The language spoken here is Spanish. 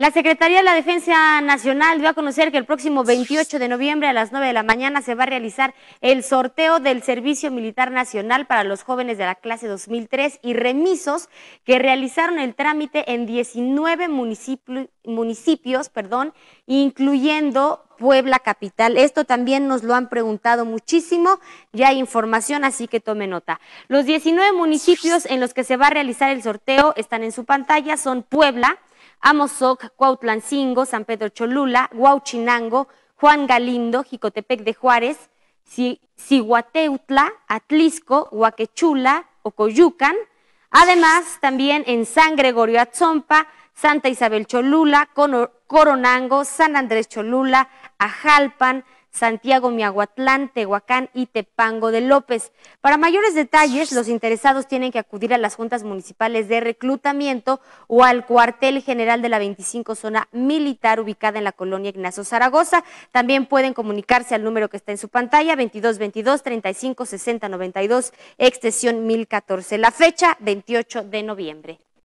La Secretaría de la Defensa Nacional dio a conocer que el próximo 28 de noviembre a las 9 de la mañana se va a realizar el sorteo del Servicio Militar Nacional para los jóvenes de la clase 2003 y remisos que realizaron el trámite en 19 municipios, perdón, incluyendo Puebla Capital. Esto también nos lo han preguntado muchísimo, ya hay información, así que tome nota. Los 19 municipios en los que se va a realizar el sorteo están en su pantalla, son Puebla, Amozoc, Cuautlancingo, San Pedro Cholula, Huauchinango, Juan Galindo, Jicotepec de Juárez, Ciguateutla, Atlisco, Huaquechula, Ocoyucan. Además, también en San Gregorio Atzompa, Santa Isabel Cholula, Coronango, San Andrés Cholula, Ajalpan, Santiago Miahuatlán, Tehuacán y Tepango de López. Para mayores detalles, los interesados tienen que acudir a las juntas municipales de reclutamiento o al cuartel general de la 25 zona militar ubicada en la colonia Ignacio Zaragoza. También pueden comunicarse al número que está en su pantalla, 2222 35 y extensión 1014. La fecha, 28 de noviembre.